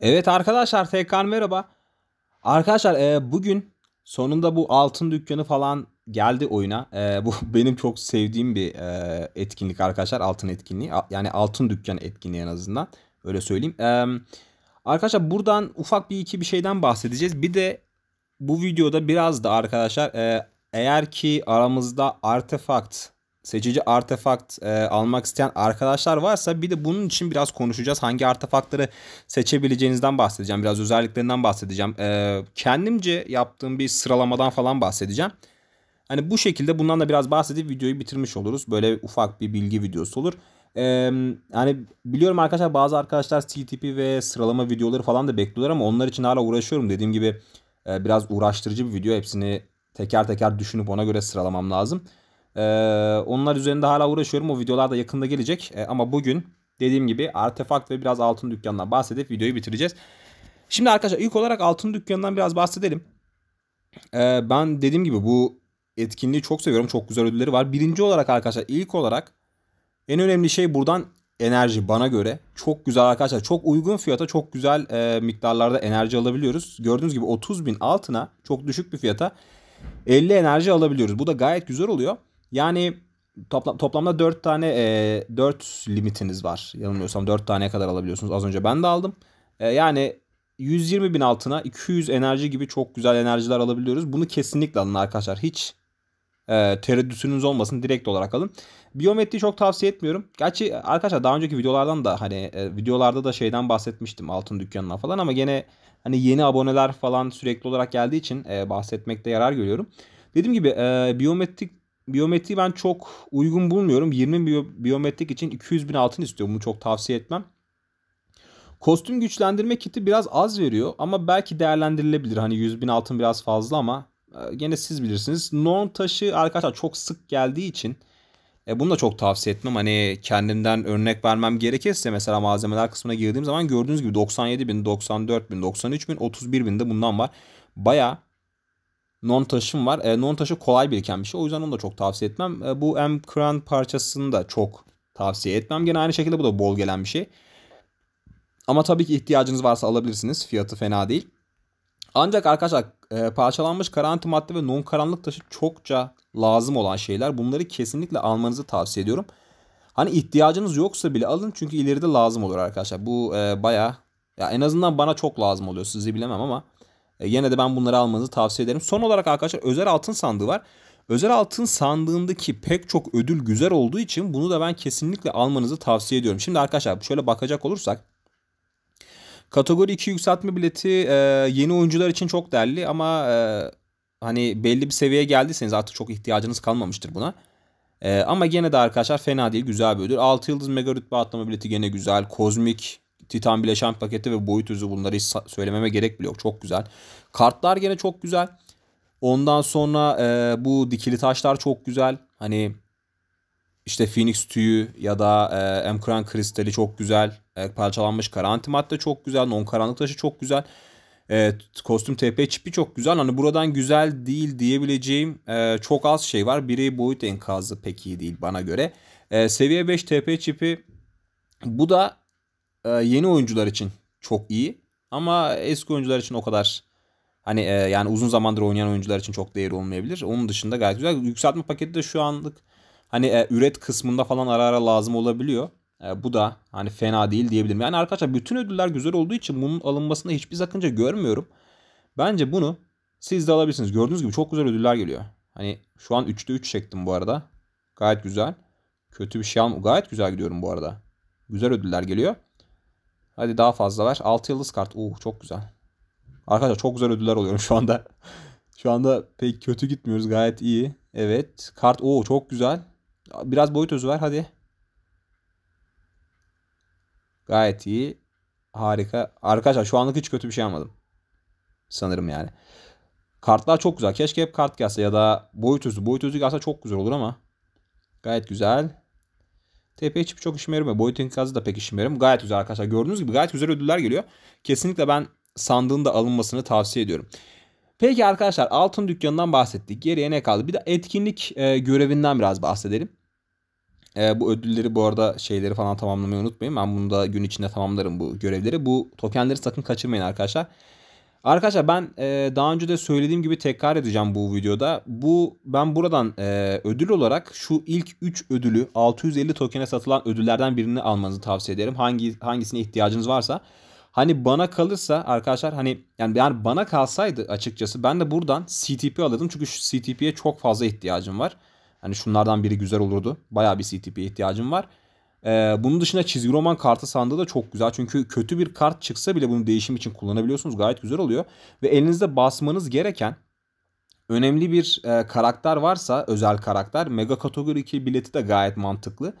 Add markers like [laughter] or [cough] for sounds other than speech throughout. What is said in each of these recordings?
Evet arkadaşlar tekrar merhaba. Arkadaşlar e, bugün sonunda bu altın dükkanı falan geldi oyuna. E, bu [laughs] benim çok sevdiğim bir e, etkinlik arkadaşlar altın etkinliği. Yani altın dükkanı etkinliği en azından öyle söyleyeyim. E, arkadaşlar buradan ufak bir iki bir şeyden bahsedeceğiz. Bir de bu videoda biraz da arkadaşlar e, eğer ki aramızda artefakt seçici artefakt e, almak isteyen arkadaşlar varsa bir de bunun için biraz konuşacağız. Hangi artefaktları seçebileceğinizden bahsedeceğim. Biraz özelliklerinden bahsedeceğim. E, kendimce yaptığım bir sıralamadan falan bahsedeceğim. Hani bu şekilde bundan da biraz bahsedip videoyu bitirmiş oluruz. Böyle ufak bir bilgi videosu olur. Ee, biliyorum arkadaşlar bazı arkadaşlar CTP ve sıralama videoları falan da bekliyorlar ama onlar için hala uğraşıyorum. Dediğim gibi e, biraz uğraştırıcı bir video. Hepsini teker teker düşünüp ona göre sıralamam lazım. Ee, onlar üzerinde hala uğraşıyorum. O videolar da yakında gelecek. Ee, ama bugün dediğim gibi artefakt ve biraz altın dükkanından bahsedip videoyu bitireceğiz. Şimdi arkadaşlar ilk olarak altın dükkanından biraz bahsedelim. Ee, ben dediğim gibi bu etkinliği çok seviyorum. Çok güzel ödülleri var. Birinci olarak arkadaşlar ilk olarak en önemli şey buradan enerji bana göre. Çok güzel arkadaşlar. Çok uygun fiyata çok güzel e, miktarlarda enerji alabiliyoruz. Gördüğünüz gibi 30 bin altına çok düşük bir fiyata 50 enerji alabiliyoruz. Bu da gayet güzel oluyor. Yani topla, toplamda 4 tane e, 4 limitiniz var. Yanılmıyorsam 4 taneye kadar alabiliyorsunuz. Az önce ben de aldım. E, yani 120 bin altına 200 enerji gibi çok güzel enerjiler alabiliyoruz. Bunu kesinlikle alın arkadaşlar. Hiç e, tereddütünüz olmasın. Direkt olarak alın. Biyometriyi çok tavsiye etmiyorum. Gerçi arkadaşlar daha önceki videolardan da hani e, videolarda da şeyden bahsetmiştim altın dükkanına falan ama gene hani yeni aboneler falan sürekli olarak geldiği için e, bahsetmekte yarar görüyorum. Dediğim gibi e, biyometrik biyometriyi ben çok uygun bulmuyorum. 20 biyo, biyometrik için 200 bin altın istiyorum Bunu çok tavsiye etmem. Kostüm güçlendirme kiti biraz az veriyor ama belki değerlendirilebilir. Hani 100 bin altın biraz fazla ama e, gene siz bilirsiniz. Non taşı arkadaşlar çok sık geldiği için e, bunu da çok tavsiye etmem. Hani kendimden örnek vermem gerekirse mesela malzemeler kısmına girdiğim zaman gördüğünüz gibi 97 bin, 94 bin, 93 bin, 31 bin de bundan var. Baya Non taşım var. E, non taşı kolay biriken bir şey. O yüzden onu da çok tavsiye etmem. E, bu M Crown parçasını da çok tavsiye etmem. Gene aynı şekilde bu da bol gelen bir şey. Ama tabii ki ihtiyacınız varsa alabilirsiniz. Fiyatı fena değil. Ancak arkadaşlar e, parçalanmış karanti madde ve non karanlık taşı çokça lazım olan şeyler. Bunları kesinlikle almanızı tavsiye ediyorum. Hani ihtiyacınız yoksa bile alın çünkü ileride lazım olur arkadaşlar. Bu e, baya ya en azından bana çok lazım oluyor. Sizi bilemem ama e, yine de ben bunları almanızı tavsiye ederim. Son olarak arkadaşlar özel altın sandığı var. Özel altın sandığındaki pek çok ödül güzel olduğu için bunu da ben kesinlikle almanızı tavsiye ediyorum. Şimdi arkadaşlar şöyle bakacak olursak kategori 2 yükseltme bileti e, yeni oyuncular için çok değerli ama e, hani belli bir seviyeye geldiyseniz artık çok ihtiyacınız kalmamıştır buna. E, ama gene de arkadaşlar fena değil güzel bir ödül. 6 yıldız mega rütbe atlama bileti gene güzel. Kozmik Titan bileşen paketi ve boyut hızı bunları hiç söylememe gerek bile yok. Çok güzel. Kartlar gene çok güzel. Ondan sonra e, bu dikili taşlar çok güzel. Hani işte Phoenix tüyü ya da e, Emkran kristali çok güzel. E, parçalanmış kara antimadde çok güzel. Non karanlık taşı çok güzel. E, kostüm TP çipi çok güzel. Hani buradan güzel değil diyebileceğim e, çok az şey var. Biri boyut enkazı pek iyi değil bana göre. E, seviye 5 TP çipi bu da e, yeni oyuncular için çok iyi. Ama eski oyuncular için o kadar hani e, yani uzun zamandır oynayan oyuncular için çok değeri olmayabilir. Onun dışında gayet güzel. Yükseltme paketi de şu anlık hani e, üret kısmında falan ara ara lazım olabiliyor. E, bu da hani fena değil diyebilirim. Yani arkadaşlar bütün ödüller güzel olduğu için bunun alınmasına hiçbir sakınca görmüyorum. Bence bunu siz de alabilirsiniz. Gördüğünüz gibi çok güzel ödüller geliyor. Hani şu an 3'te 3 çektim bu arada. Gayet güzel. Kötü bir şey almam. Gayet güzel gidiyorum bu arada. Güzel ödüller geliyor. Hadi daha fazla ver. 6 yıldız kart. Uuu çok güzel. Arkadaşlar çok güzel ödüller oluyorum şu anda. şu anda pek kötü gitmiyoruz. Gayet iyi. Evet. Kart. Uuu çok güzel. Biraz boyut özü ver hadi. Gayet iyi. Harika. Arkadaşlar şu anlık hiç kötü bir şey almadım. Sanırım yani. Kartlar çok güzel. Keşke hep kart gelse ya da boyut özü. Boyut özü gelse çok güzel olur ama. Gayet güzel. TP hiçbir çok işime yaramıyor. Boyut kazı da pek işime yaramıyor. Gayet güzel arkadaşlar. Gördüğünüz gibi gayet güzel ödüller geliyor. Kesinlikle ben sandığın da alınmasını tavsiye ediyorum. Peki arkadaşlar altın dükkanından bahsettik. Geriye ne kaldı? Bir de etkinlik e, görevinden biraz bahsedelim. E, bu ödülleri bu arada şeyleri falan tamamlamayı unutmayın. Ben bunu da gün içinde tamamlarım bu görevleri. Bu tokenleri sakın kaçırmayın arkadaşlar. Arkadaşlar ben e, daha önce de söylediğim gibi tekrar edeceğim bu videoda. Bu ben buradan e, ödül olarak şu ilk 3 ödülü 650 tokene satılan ödüllerden birini almanızı tavsiye ederim. Hangi hangisine ihtiyacınız varsa. Hani bana kalırsa arkadaşlar hani yani, yani bana kalsaydı açıkçası ben de buradan CTP alırdım. Çünkü şu CTP'ye çok fazla ihtiyacım var. Hani şunlardan biri güzel olurdu. Bayağı bir CTP'ye ihtiyacım var. Ee, bunun dışında çizgi roman kartı sandığı da çok güzel. Çünkü kötü bir kart çıksa bile bunu değişim için kullanabiliyorsunuz. Gayet güzel oluyor. Ve elinizde basmanız gereken önemli bir e, karakter varsa özel karakter mega kategori 2 bileti de gayet mantıklı.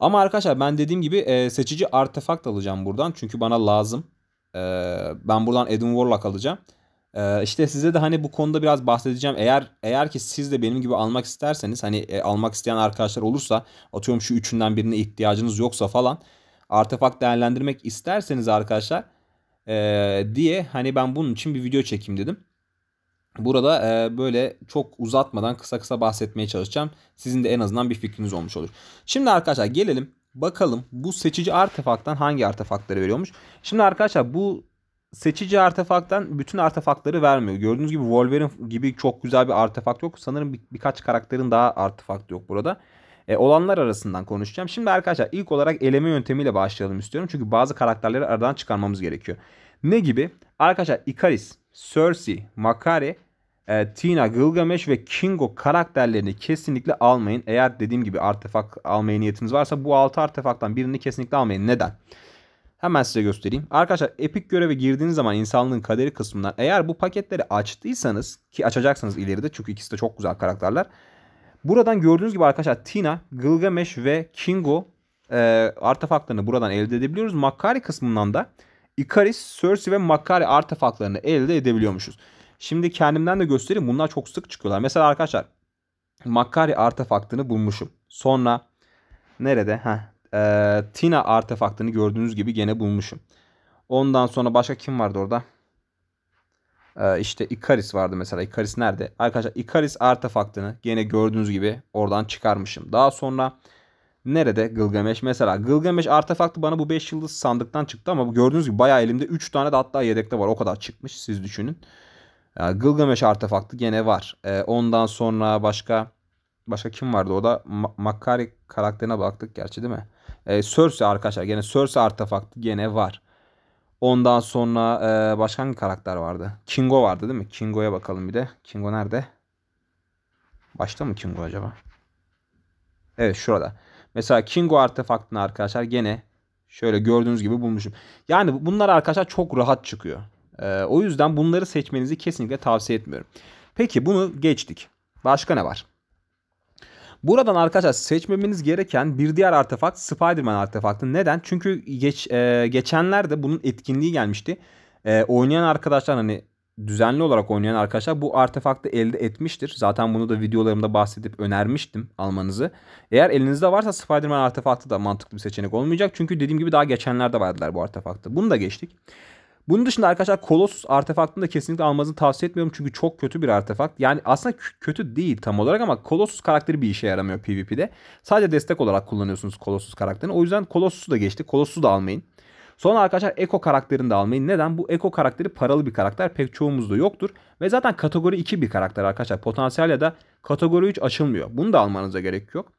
Ama arkadaşlar ben dediğim gibi e, seçici artefakt alacağım buradan. Çünkü bana lazım. E, ben buradan Edwin Warlock alacağım. Ee, işte size de hani bu konuda biraz bahsedeceğim. Eğer eğer ki siz de benim gibi almak isterseniz hani e, almak isteyen arkadaşlar olursa atıyorum şu üçünden birine ihtiyacınız yoksa falan artefakt değerlendirmek isterseniz arkadaşlar e, diye hani ben bunun için bir video çekeyim dedim. Burada e, böyle çok uzatmadan kısa kısa bahsetmeye çalışacağım. Sizin de en azından bir fikriniz olmuş olur. Şimdi arkadaşlar gelelim bakalım bu seçici artefaktan hangi artefaktları veriyormuş. Şimdi arkadaşlar bu seçici artefaktan bütün artefaktları vermiyor. Gördüğünüz gibi Wolverine gibi çok güzel bir artefakt yok. Sanırım bir, birkaç karakterin daha artefaktı yok burada. E, olanlar arasından konuşacağım. Şimdi arkadaşlar ilk olarak eleme yöntemiyle başlayalım istiyorum. Çünkü bazı karakterleri aradan çıkarmamız gerekiyor. Ne gibi? Arkadaşlar Ikaris, Cersei, Makari, e, Tina, Gilgamesh ve Kingo karakterlerini kesinlikle almayın. Eğer dediğim gibi artefakt almaya niyetiniz varsa bu 6 artefaktan birini kesinlikle almayın. Neden? Neden? Hemen size göstereyim. Arkadaşlar Epic göreve girdiğiniz zaman insanlığın kaderi kısmından eğer bu paketleri açtıysanız ki açacaksınız ileride çünkü ikisi de çok güzel karakterler. Buradan gördüğünüz gibi arkadaşlar Tina, Gilgamesh ve Kingo e, artefaklarını buradan elde edebiliyoruz. Makari kısmından da Icaris, Cersei ve Makari artefaklarını elde edebiliyormuşuz. Şimdi kendimden de göstereyim. Bunlar çok sık çıkıyorlar. Mesela arkadaşlar Makari artefaktını bulmuşum. Sonra nerede? Heh, e, Tina artefaktını gördüğünüz gibi gene bulmuşum. Ondan sonra başka kim vardı orada? E, işte Ikaris vardı mesela. Ikaris nerede? Arkadaşlar Ikaris artefaktını gene gördüğünüz gibi oradan çıkarmışım. Daha sonra nerede Gılgameş? Mesela Gılgameş artefaktı bana bu 5 yıldız sandıktan çıktı ama bu gördüğünüz gibi bayağı elimde 3 tane de hatta yedekte var. O kadar çıkmış siz düşünün. Yani e, Gılgameş artefaktı gene var. E, ondan sonra başka başka kim vardı orada? Ma Makari karakterine baktık gerçi değil mi? E, Cersei arkadaşlar gene Cersei artefaktı gene var. Ondan sonra e, başka hangi karakter vardı? Kingo vardı değil mi? Kingo'ya bakalım bir de. Kingo nerede? Başta mı Kingo acaba? Evet şurada. Mesela Kingo artefaktını arkadaşlar gene şöyle gördüğünüz gibi bulmuşum. Yani bunlar arkadaşlar çok rahat çıkıyor. E, o yüzden bunları seçmenizi kesinlikle tavsiye etmiyorum. Peki bunu geçtik. Başka ne var? Buradan arkadaşlar seçmemeniz gereken bir diğer artefakt Spider-Man artefaktı. Neden? Çünkü geç, e, geçenlerde bunun etkinliği gelmişti. E, oynayan arkadaşlar hani düzenli olarak oynayan arkadaşlar bu artefaktı elde etmiştir. Zaten bunu da videolarımda bahsedip önermiştim almanızı. Eğer elinizde varsa Spider-Man artefaktı da mantıklı bir seçenek olmayacak. Çünkü dediğim gibi daha geçenlerde vardılar bu artefaktı. Bunu da geçtik. Bunun dışında arkadaşlar Colossus artefaktını da kesinlikle almanızı tavsiye etmiyorum. Çünkü çok kötü bir artefakt. Yani aslında kötü değil tam olarak ama Colossus karakteri bir işe yaramıyor PvP'de. Sadece destek olarak kullanıyorsunuz Colossus karakterini. O yüzden Colossus'u da geçti. Colossus'u da almayın. Sonra arkadaşlar Eko karakterini de almayın. Neden? Bu Eko karakteri paralı bir karakter. Pek çoğumuzda yoktur. Ve zaten kategori 2 bir karakter arkadaşlar. Potansiyel ya da kategori 3 açılmıyor. Bunu da almanıza gerek yok.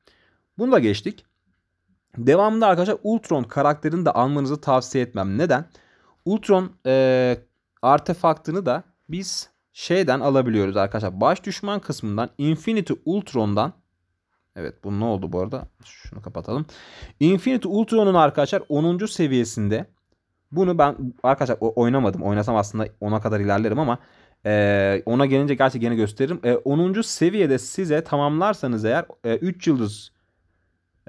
Bunu da geçtik. Devamında arkadaşlar Ultron karakterini de almanızı tavsiye etmem. Neden? Ultron e, artefaktını da biz şeyden alabiliyoruz arkadaşlar. Baş düşman kısmından Infinity Ultron'dan Evet bu ne oldu bu arada? Şunu kapatalım. Infinity Ultron'un arkadaşlar 10. seviyesinde bunu ben arkadaşlar oynamadım. Oynasam aslında ona kadar ilerlerim ama e, ona gelince gerçi gene gösteririm. E, 10. seviyede size tamamlarsanız eğer e, 3 yıldız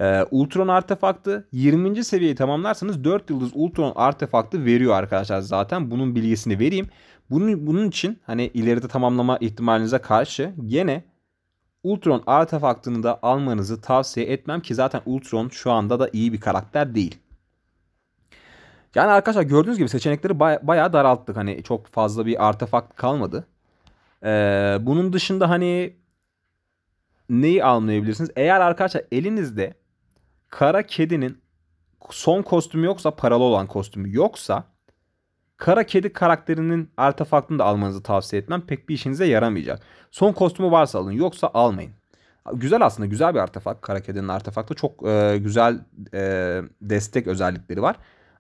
ee, Ultron artefaktı 20. seviyeyi tamamlarsanız 4 yıldız Ultron artefaktı veriyor arkadaşlar zaten. Bunun bilgisini vereyim. Bunun, bunun için hani ileride tamamlama ihtimalinize karşı gene Ultron artefaktını da almanızı tavsiye etmem ki zaten Ultron şu anda da iyi bir karakter değil. Yani arkadaşlar gördüğünüz gibi seçenekleri baya, bayağı daralttık. Hani çok fazla bir artefakt kalmadı. Ee, bunun dışında hani neyi almayabilirsiniz? Eğer arkadaşlar elinizde Kara kedinin son kostümü yoksa paralı olan kostümü yoksa Kara kedi karakterinin artefaktını da almanızı tavsiye etmem. Pek bir işinize yaramayacak. Son kostümü varsa alın yoksa almayın. Güzel aslında güzel bir artefakt. Kara kedinin artefaktı çok e, güzel e, destek özellikleri var.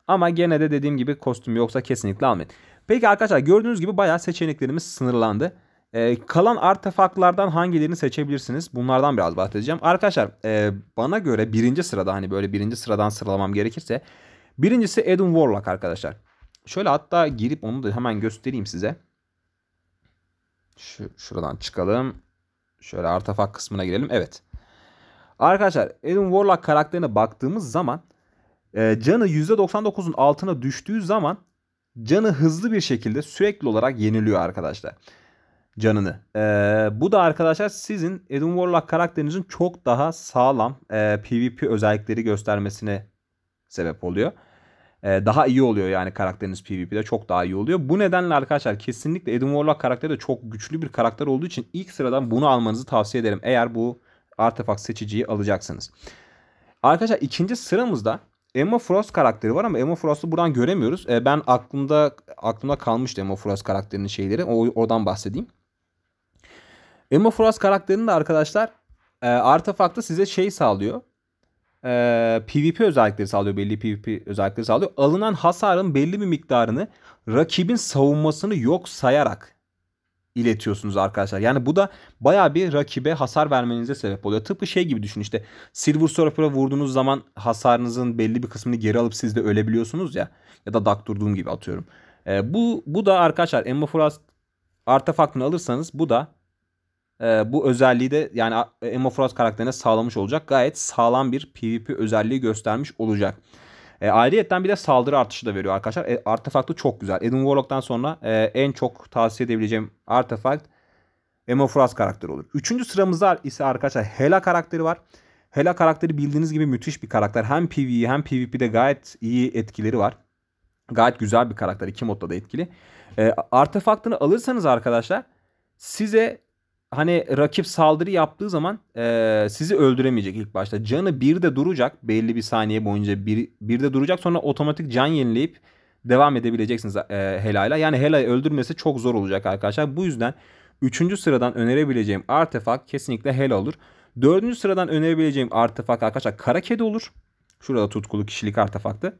Ama gene de dediğim gibi kostüm yoksa kesinlikle almayın. Peki arkadaşlar gördüğünüz gibi bayağı seçeneklerimiz sınırlandı. E, kalan artefaklardan hangilerini seçebilirsiniz? Bunlardan biraz bahsedeceğim. Arkadaşlar e, bana göre birinci sırada hani böyle birinci sıradan sıralamam gerekirse. Birincisi Edun Warlock arkadaşlar. Şöyle hatta girip onu da hemen göstereyim size. Şu, şuradan çıkalım. Şöyle artefak kısmına girelim. Evet. Arkadaşlar Edun Warlock karakterine baktığımız zaman e, canı %99'un altına düştüğü zaman canı hızlı bir şekilde sürekli olarak yeniliyor Arkadaşlar canını. Ee, bu da arkadaşlar sizin Adam Warlock karakterinizin çok daha sağlam e, PvP özellikleri göstermesine sebep oluyor. Ee, daha iyi oluyor yani karakteriniz PvP'de çok daha iyi oluyor. Bu nedenle arkadaşlar kesinlikle Adam Warlock karakteri de çok güçlü bir karakter olduğu için ilk sıradan bunu almanızı tavsiye ederim. Eğer bu artefakt seçiciyi alacaksınız. Arkadaşlar ikinci sıramızda Emma Frost karakteri var ama Emma Frost'u buradan göremiyoruz. E, ben aklımda aklımda kalmıştı Emma Frost karakterinin şeyleri. O, oradan bahsedeyim. Emma Frost karakterinin de arkadaşlar e, artefaktı size şey sağlıyor. E, PvP özellikleri sağlıyor. Belli PvP özellikleri sağlıyor. Alınan hasarın belli bir miktarını rakibin savunmasını yok sayarak iletiyorsunuz arkadaşlar. Yani bu da baya bir rakibe hasar vermenize sebep oluyor. Tıpkı şey gibi düşün işte Silver Surfer'a vurduğunuz zaman hasarınızın belli bir kısmını geri alıp siz de ölebiliyorsunuz ya. Ya da Duck durduğum gibi atıyorum. E, bu, bu da arkadaşlar Emma Frost artefaktını alırsanız bu da e, bu özelliği de yani Emma Frost karakterine sağlamış olacak. Gayet sağlam bir PvP özelliği göstermiş olacak. E, ayrıyetten bir de saldırı artışı da veriyor arkadaşlar. E, artefaktı çok güzel. Adam Warlock'tan sonra e, en çok tavsiye edebileceğim artefakt Emma Frost karakteri olur. Üçüncü sıramızda ise arkadaşlar Hela karakteri var. Hela karakteri bildiğiniz gibi müthiş bir karakter. Hem PvE hem PvP'de gayet iyi etkileri var. Gayet güzel bir karakter. İki modda da etkili. E, artefaktını alırsanız arkadaşlar size hani rakip saldırı yaptığı zaman e, sizi öldüremeyecek ilk başta. Canı bir de duracak belli bir saniye boyunca bir, bir de duracak sonra otomatik can yenileyip devam edebileceksiniz e, Hela'yla. Yani Hela'yı öldürmesi çok zor olacak arkadaşlar. Bu yüzden 3. sıradan önerebileceğim artefak kesinlikle Hela olur. 4. sıradan önerebileceğim artefak arkadaşlar Kara Kedi olur. Şurada tutkulu kişilik artefaktı.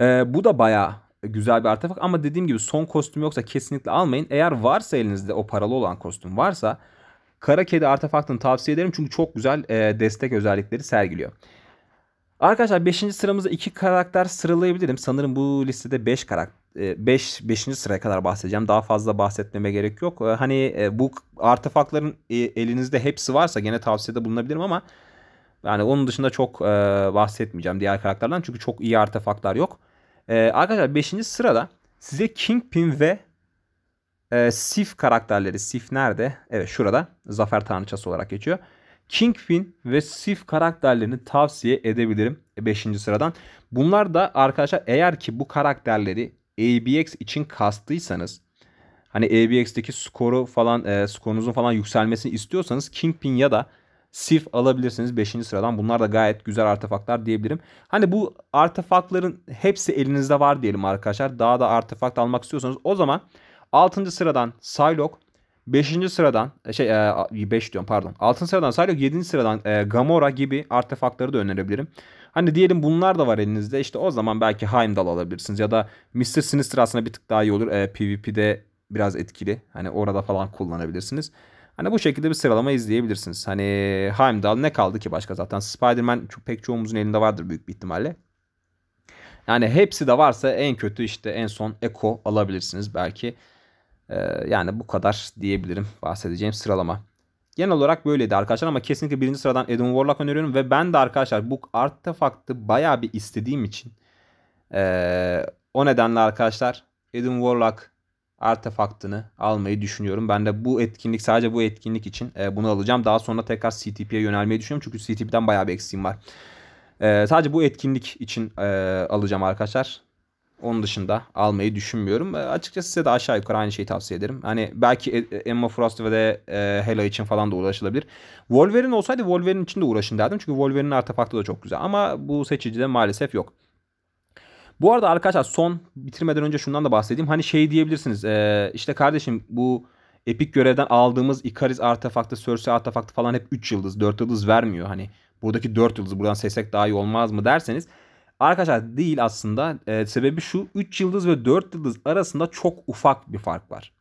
E, bu da bayağı güzel bir artefak ama dediğim gibi son kostüm yoksa kesinlikle almayın. Eğer varsa elinizde o paralı olan kostüm varsa Kara Kedi artefaktını tavsiye ederim çünkü çok güzel e, destek özellikleri sergiliyor. Arkadaşlar 5. sıramızda 2 karakter sıralayabilirim. Sanırım bu listede 5 karakter 5 5. sıraya kadar bahsedeceğim. Daha fazla bahsetmeme gerek yok. E, hani e, bu artefakların e, elinizde hepsi varsa gene tavsiyede bulunabilirim ama yani onun dışında çok bahsetmeyeceğim diğer karakterlerden çünkü çok iyi artefaklar yok. Ee, arkadaşlar 5. sırada size Kingpin ve e, Sif karakterleri. Sif nerede? Evet şurada. Zafer Tanrıçası olarak geçiyor. Kingpin ve Sif karakterlerini tavsiye edebilirim 5. sıradan. Bunlar da arkadaşlar eğer ki bu karakterleri ABX için kastıysanız hani ABX'deki skoru falan e, skorunuzun falan yükselmesini istiyorsanız Kingpin ya da Sif alabilirsiniz 5. sıradan. Bunlar da gayet güzel artefaklar diyebilirim. Hani bu artefakların hepsi elinizde var diyelim arkadaşlar. Daha da artefakt almak istiyorsanız o zaman 6. sıradan Psylocke 5. sıradan e, şey 5 e, diyorum pardon. 6. sıradan Psylocke 7. sıradan e, Gamora gibi artefaktları da önerebilirim. Hani diyelim bunlar da var elinizde. İşte o zaman belki Heimdall alabilirsiniz ya da Mr. Sinister aslında bir tık daha iyi olur. PvP'de biraz etkili. Hani orada falan kullanabilirsiniz. Hani bu şekilde bir sıralama izleyebilirsiniz. Hani Heimdall ne kaldı ki başka zaten. Spider-Man pek çoğumuzun elinde vardır büyük bir ihtimalle. Yani hepsi de varsa en kötü işte en son Eko alabilirsiniz belki. Ee, yani bu kadar diyebilirim bahsedeceğim sıralama. Genel olarak böyleydi arkadaşlar ama kesinlikle birinci sıradan Adam Warlock öneriyorum. Ve ben de arkadaşlar bu artefaktı baya bir istediğim için. Ee, o nedenle arkadaşlar Adam Warlock artefaktını almayı düşünüyorum. Ben de bu etkinlik sadece bu etkinlik için e, bunu alacağım. Daha sonra tekrar CTP'ye yönelmeyi düşünüyorum. Çünkü CTP'den bayağı bir eksiğim var. E, sadece bu etkinlik için e, alacağım arkadaşlar. Onun dışında almayı düşünmüyorum. E, açıkçası size de aşağı yukarı aynı şeyi tavsiye ederim. Hani belki e, Emma Frost ve de e, Hela için falan da uğraşılabilir. Wolverine olsaydı Wolverine için de uğraşın derdim. Çünkü Wolverine'in artefaktı da çok güzel. Ama bu seçicide maalesef yok. Bu arada arkadaşlar son bitirmeden önce şundan da bahsedeyim. Hani şey diyebilirsiniz. Ee, işte kardeşim bu epik görevden aldığımız Ikaris artefaktı, Cersei artefaktı falan hep 3 yıldız, 4 yıldız vermiyor. Hani buradaki 4 yıldızı buradan seçsek daha iyi olmaz mı derseniz. Arkadaşlar değil aslında. E, sebebi şu 3 yıldız ve 4 yıldız arasında çok ufak bir fark var.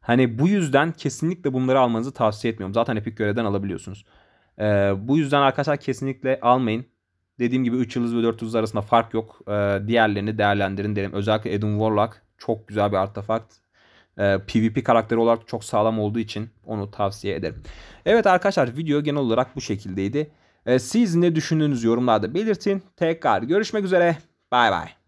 Hani bu yüzden kesinlikle bunları almanızı tavsiye etmiyorum. Zaten epik görevden alabiliyorsunuz. E, bu yüzden arkadaşlar kesinlikle almayın. Dediğim gibi 3 yıldız ve 4 yıldız arasında fark yok. Ee, diğerlerini değerlendirin derim. Özellikle Edwin Warlock çok güzel bir artefakt. PvP ee, karakteri olarak çok sağlam olduğu için onu tavsiye ederim. Evet arkadaşlar video genel olarak bu şekildeydi. Ee, siz ne düşündüğünüzü yorumlarda belirtin. Tekrar görüşmek üzere. Bay bay.